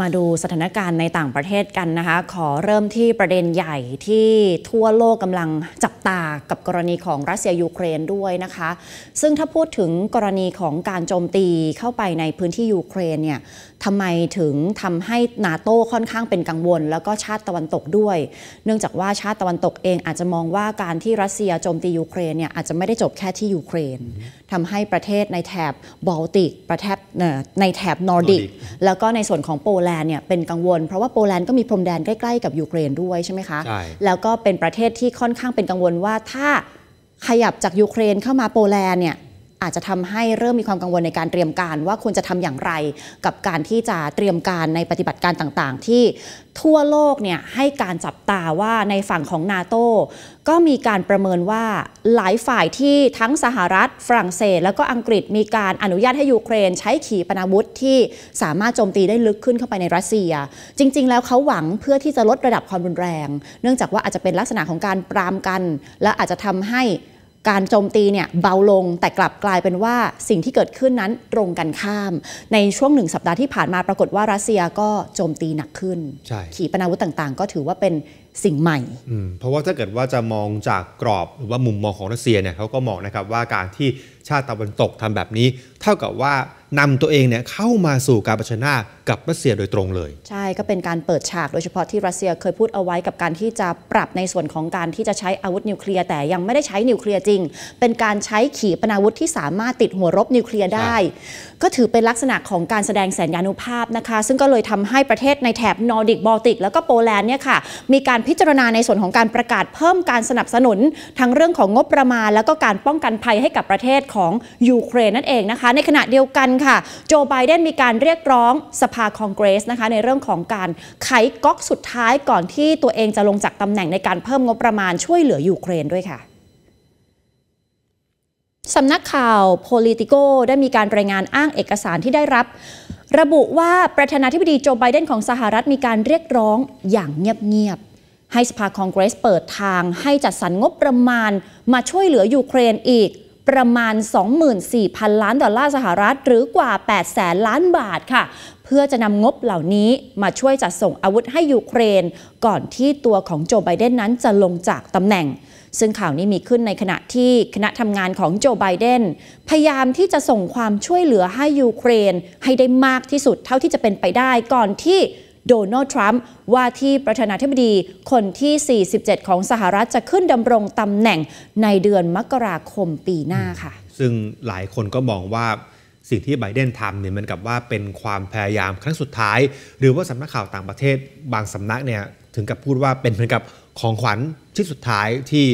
มาดูสถานการณ์ในต่างประเทศกันนะคะขอเริ่มที่ประเด็นใหญ่ที่ทั่วโลกกำลังจับตากับกรณีของรัสเซียยูเครนด้วยนะคะ ซึ่งถ้าพูดถึงกรณีของการโจมตีเข้าไปในพื้นที่ยูเครนเนี่ยทำไมถึงทำให้นาโต้ค่อนข้างเป็นกังวล แล้วก็ชาติตะวันตกด้วย เนื่องจากว่าชาติตะวันตกเองอาจจะมองว่าการที่รัสเซียโจมตียูเครนเนี่ยอาจจะไม่ได้จบแค่ที่ยูเครนทำให้ประเทศในแถบบอลติกประเทศในแถบนอร์ดิกแล้วก็ในส่วนของโปแลแลนด์เนี่ยเป็นกังวลเพราะว่าโปแลนด์ก็มีพรมแดนใกล้ๆกับ ยูเครนด้วยใช่ไหมคะแล้วก็เป็นประเทศที่ค่อนข้างเป็นกังวลว่าถ้าขยับจาก ยูเครนเข้ามาโปแลนด์เนี่ยอาจจะทำให้เริ่มมีความกังวลในการเตรียมการว่าควรจะทำอย่างไร กับการที่จะเตรียมการในปฏิบัติการต่างๆ ที่ทั่วโลกเนี่ยให้การจับตาว่าในฝั่งของนาโตก็มีการประเมินว่าหลายฝ่ายที่ทั้งสหรัฐฝรั่งเศส แล้วก็อังกฤษมีการอนุญาตให้ยูเครนใช้ขีปนาวุธที่สามารถโจมตีได้ลึกขึ้นเข้าไปในรัสเซีย จริง ๆ แล้วเขาหวังเพื่อที่จะลดระดับความรุนแรง เนื่องจากว่าอาจจะเป็นลักษณะของการปรามกัน และอาจจะทำให้การโจมตีเนี่ยเบาลงแต่กลับกลายเป็นว่าสิ่งที่เกิดขึ้นนั้นตรงกันข้าม ในช่วงหนึ่งสัปดาห์ที่ผ่านมาปรากฏว่ารัสเซียก็โจมตีหนักขึ้น ขีปนาวุธต่างๆ ก็ถือว่าเป็นสิ่งใหม่เพราะว่าถ้าเกิดว่าจะมองจากกรอบหรือว่ามุมมองของรัสเซียเนี่ยเขาก็มองนะครับว่าการที่ชาติตะวันตกทำแบบนี้เท่ากับว่านำตัวเองเนี่ยเข้ามาสู่การเผชิญหน้ากับรัสเซียโดยตรงเลยใช่ ก็เป็นการเปิดฉากโดยเฉพาะที่รัสเซียเคยพูดเอาไว้กับการที่จะปรับในส่วนของการที่จะใช้อาวุธนิวเคลียร์แต่ยังไม่ได้ใช้นิวเคลียร์จริง เป็นการใช้ขีปนาวุธที่สามารถติดหัวรบนิวเคลียร์ได้ ก็ถือเป็นลักษณะของการแสดงแสนยานุภาพนะคะ ซึ่งก็เลยทำให้ประเทศในแถบนอร์ดิกบอลติกแล้วก็โปแลนด์เนี่ยค่ะมีการพิจารณาในส่วนของการประกาศเพิ่มการสนับสนุนทั้งเรื่องของงบประมาณ แล้วก็การป้องกันภัยให้กับประเทศของยูเครนนั่นเองนะคะในขณะเดียวกันค่ะค่ะโจไบเดนมีการเรียกร้องสภาคองเกรสนะคะในเรื่องของการไขก๊อกสุดท้ายก่อนที่ตัวเองจะลงจากตำแหน่งในการเพิ่มงบประมาณช่วยเหลือยูเครนด้วยค่ะสำนักข่าว Politico ได้มีการรายงานอ้างเอกสารที่ได้รับ ระบุว่าประธานาธิบดีโจไบเดนของสหรัฐมีการเรียกร้องอย่างเงียบ ๆ ให้สภาคองเกรสเปิดทางให้จัดสรรงบประมาณมาช่วยเหลือยูเครนอีกประมาณ 24,000 ล้านดอลลาร์สหรัฐหรือกว่า8แสนล้านบาทค่ะ เพื่อจะนำงบเหล่านี้มาช่วยจัดส่งอาวุธให้ยูเครน ก่อนที่ตัวของโจไบเดนนั้นจะลงจากตำแหน่ง ซึ่งข่าวนี้มีขึ้นในขณะที่คณะทำงานของโจไบเดนพยายามที่จะส่งความช่วยเหลือให้ยูเครน ให้ได้มากที่สุดเท่าที่จะเป็นไปได้ก่อนที่โดนัลด์ทรัมป์ว่าที่ประธานาธิบดีคนที่ 47 ของสหรัฐจะขึ้นดำรงตำแหน่งในเดือนมกราคมปีหน้าค่ะ ซึ่งหลายคนก็มองว่าสิ่งที่ไบเดนทำเนี่ยมันกับว่าเป็นความพยายามครั้งสุดท้าย หรือว่าสำนักข่าวต่างประเทศบางสำนักเนี่ยถึงกับพูดว่าเป็นเหมือนกับของขวัญชิ้นสุดท้ายที่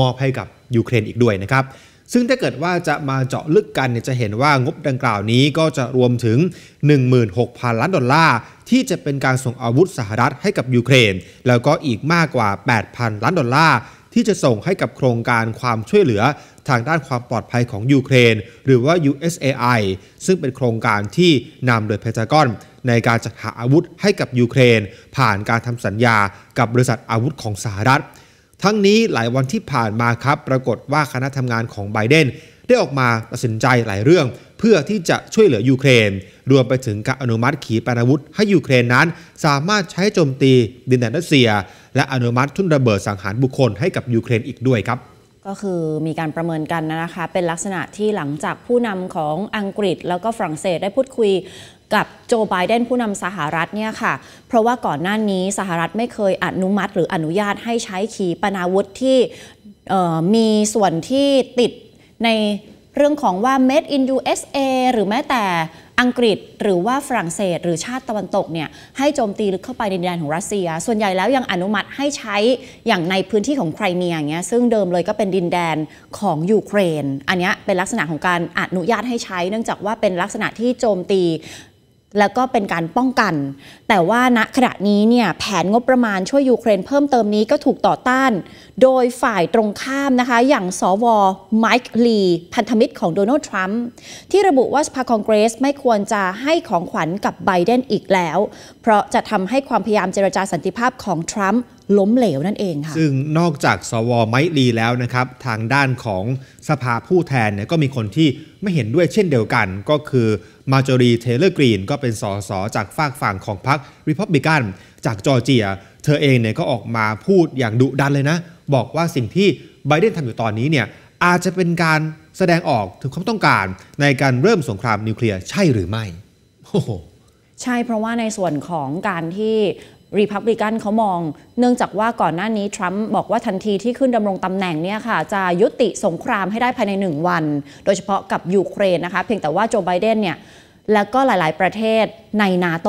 มอบให้กับยูเครนอีกด้วยนะครับซึ่งถ้าเกิดว่าจะมาเจาะลึกกันเนี่ยจะเห็นว่างบดังกล่าวนี้ก็จะรวมถึง 16,000 ล้านดอลลาร์ที่จะเป็นการส่งอาวุธสหรัฐให้กับยูเครน แล้วก็อีกมากกว่า 8,000 ล้านดอลลาร์ที่จะส่งให้กับโครงการความช่วยเหลือทางด้านความปลอดภัยของยูเครน หรือว่า USAI ซึ่งเป็นโครงการที่นำโดยเพจากอนในการจัดหาอาวุธให้กับยูเครน ผ่านการทำสัญญากับบริษัทอาวุธของสหรัฐทั้งนี้หลายวันที่ผ่านมาครับปรากฏว่าคณะทำงานของไบเดนได้ออกมาตัดสินใจหลายเรื่อง เพื่อที่จะช่วยเหลือยูเครน รวมไปถึงการอนุมัติขีปนาวุธให้ยูเครนนั้น สามารถใช้โจมตีดินแดนรัสเซีย และอนุมัติทุนระเบิดสังหารบุคคลให้กับยูเครนอีกด้วยครับ ก็คือมีการประเมินกันนะคะ เป็นลักษณะที่หลังจากผู้นำของอังกฤษแล้วก็ฝรั่งเศสได้พูดคุยกับโจไบเดนผู้นำสหรัฐเนี่ยค่ะ เพราะว่าก่อนหน้านี้สหรัฐไม่เคยอนุมัติหรืออนุญาตให้ใช้ขีปนาวุธที่มีส่วนที่ติดในเรื่องของว่า made in USA หรือแม้แต่อังกฤษหรือว่าฝรั่งเศส หรือชาติตะวันตกเนี่ยให้โจมตีลึกเข้าไปในแดนของรัสเซีย ส่วนใหญ่แล้วยังอนุมัติให้ใช้อย่างในพื้นที่ของไครเมียอย่างเงี้ยซึ่งเดิมเลยก็เป็นดินแดนของยูเครน อันนี้เป็นลักษณะของการอนุญาตให้ใช้เนื่องจากว่าเป็นลักษณะที่โจมตีแล้วก็เป็นการป้องกัน แต่ว่าณขณะนี้เนี่ยแผนงบประมาณช่วยยูเครนเพิ่มเติมนี้ก็ถูกต่อต้าน โดยฝ่ายตรงข้ามนะคะ อย่างสวไมค์ลีพันธมิตรของโดนัลด์ทรัมป์ที่ระบุว่าสภาคองเกรสไม่ควรจะให้ของขวัญกับไบเดนอีกแล้ว เพราะจะทำให้ความพยายามเจรจาสันติภาพของทรัมป์ล้มเหลวนั่นเองค่ะซึ่งนอกจากสวไมลีแล้วนะครับ ทางด้านของสภาผู้แทนเนี่ยก็มีคนที่ไม่เห็นด้วยเช่นเดียวกันก็คือมาจอรีเทเลอร์กรีนก็เป็นสสจากฝากฝั่งของพรรคริพับบิกันจากจอร์เจียเธอเองเนี่ยก็ออกมาพูดอย่างดุดันเลยนะ บอกว่าสิ่งที่ไบเดนทำอยู่ตอนนี้เนี่ยอาจจะเป็นการแสดงออกถึงความต้องการในการเริ่มสงครามนิวเคลียร์ใช่หรือไม่โอ้โห ใช่เพราะว่าในส่วนของการที่รีพับลิกันเขามองเนื่องจากว่าก่อนหน้านี้ทรัมป์บอกว่าทันทีที่ขึ้นดำรงตำแหน่งเนี่ยค่ะจะยุติสงครามให้ได้ภายใน 1 วัน โดยเฉพาะกับยูเครนนะคะ เพียงแต่ว่าโจไบเดนเนี่ยแล้วก็หลาย ๆ ประเทศในนาโต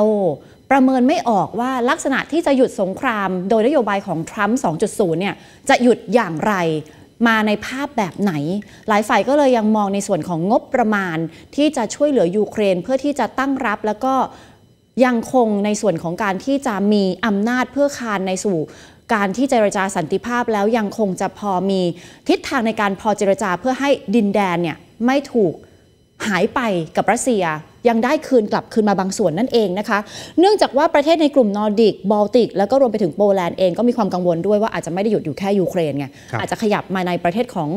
ประเมินไม่ออกว่าลักษณะที่จะหยุดสงคราม โดยนโยบายของทรัมป์ 2.0 เนี่ยจะหยุดอย่างไรมาในภาพแบบไหน หลายฝ่ายก็เลยยังมองในส่วนของงบประมาณที่จะช่วยเหลือยูเครนเพื่อที่จะตั้งรับแล้วก็ยังคงในส่วนของการที่จะมีอำนาจเพื่อคานในสู่ การที่เจรจาสันติภาพแล้วยังคงจะพอมีทิศทางในการพอเจรจาเพื่อให้ดินแดนเนี่ยไม่ถูกหายไปกับรัสเซีย ยังได้คืนกลับคืนมาบางส่วนนั่นเองนะคะ เนื่องจากว่าประเทศในกลุ่มนอร์ดิก บอลติก แล้วก็รวมไปถึงโปแลนด์เองก็มีความกังวลด้วยว่าอาจจะไม่ได้หยุดอยู่แค่ยูเครนไงอาจจะขยับมาในประเทศของ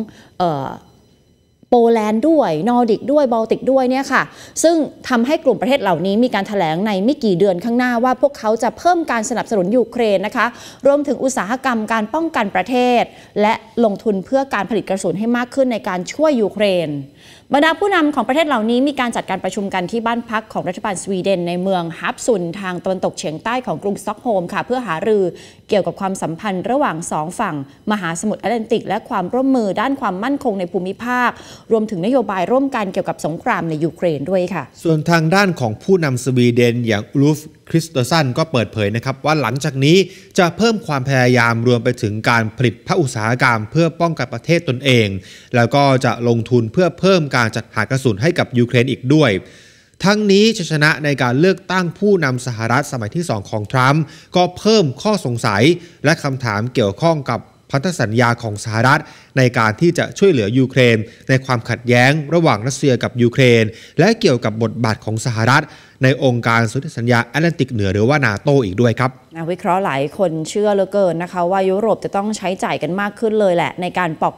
โปแลนด์ด้วยนอร์ดิกด้วยบอลติกด้วยเนี่ยค่ะซึ่งทำให้กลุ่มประเทศเหล่านี้มีการถแถลงในไม่กี่เดือนข้างหน้าว่าพวกเขาจะเพิ่มการสนับสนุนยูเครนนะคะรวมถึงอุตสาหกรรมการป้องกันประเทศ และลงทุนเพื่อการผลิตกระสุนให้มากขึ้นในการช่วยยูเครนบรรดาผู้นำของประเทศเหล่านี้มีการจัดการประชุมกันที่บ้านพักของรัฐบาลสวีเดน ในเมืองฮับซุน ทางตะวันตกเฉียงใต้ของกรุงสต็อกโฮมค่ะ เพื่อหารือเกี่ยวกับความสัมพันธ์ระหว่างสองฝั่ง มหาสมุทรแอตแลนติก และความร่วมมือด้านความมั่นคงในภูมิภาครวมถึงนโยบายร่วมกันเกี่ยวกับสงครามในยูเครนด้วยค่ะ ส่วนทางด้านของผู้นำสวีเดนอย่างลูฟคริสตอสันก็เปิดเผยนะครับ ว่าหลังจากนี้จะเพิ่มความพยายามรวมไปถึงการผลิตภาคอุตสาหกรรม เพื่อป้องกันประเทศตนเอง แล้วก็จะลงทุนเพื่อเพิ่มการจัดหากระสุนให้กับยูเครนอีกด้วย ทั้งนี้ชชนะในการเลือกตั้งผู้นำสหรัฐสมัยที่2ของทรัมป์ก็เพิ่มข้อสงสัยและคำถามเกี่ยวข้องกับพันธสัญญาของสหรัฐในการที่จะช่วยเหลือยูเครน ในความขัดแย้ง ระหว่างรัสเซียกับยูเครน และเกี่ยวกับบทบาทของสหรัฐในองค์การสุธิสัญญาแอตแลนติกเหนือหรือว่านาโตอีกด้วยครับนักวิเคราะห์หลายคนเชื่อเหลือเกินนะคะว่ายุโรปจะต้องใช้จ่ายกันมากขึ้นเลยแหละ ในการปก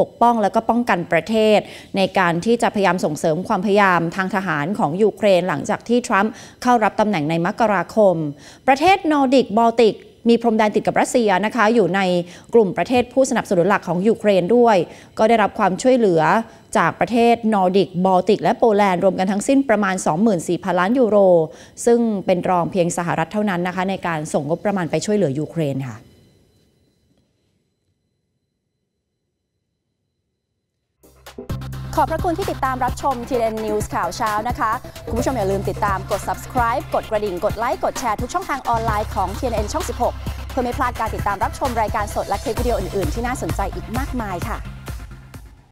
ปกป้องและก็ป้องกันประเทศ ในการที่จะพยายามส่งเสริมความพยายามทางทหารของยูเครน หลังจากที่ทรัมป์เข้ารับตำแหน่งในมกราคม ประเทศนอร์ดิกบอลติกมีพรมแดนติดกับรัสเซียนะคะอยู่ในกลุ่มประเทศผู้สนับสนุนหลักของยูเครนด้วย ก็ได้รับความช่วยเหลือจากประเทศนอร์ดิก บอลติกและโปแลนด์รวมกันทั้งสิ้นประมาณ 24,000 ล้านยูโร ซึ่งเป็นรองเพียงสหรัฐเท่านั้นนะคะในการส่งงบประมาณไปช่วยเหลือยูเครนค่ะขอบพระคุณที่ติดตามรับชมทีเด็ s นิวส์ข่าวเช้านะคะ คุณผู้ชมอย่าลืมติดตามกด subscribe กดกระดิ่ง กดไลค์ กดแชร์ทุกช่องทางออนไลน์ของ TNN ช่อง 16 เพื่อไม่พลาดการติดตามรับชมรายการสดและคลิปวิดีโออื่น ๆ ที่น่าสนใจอีกมากมายค่ะ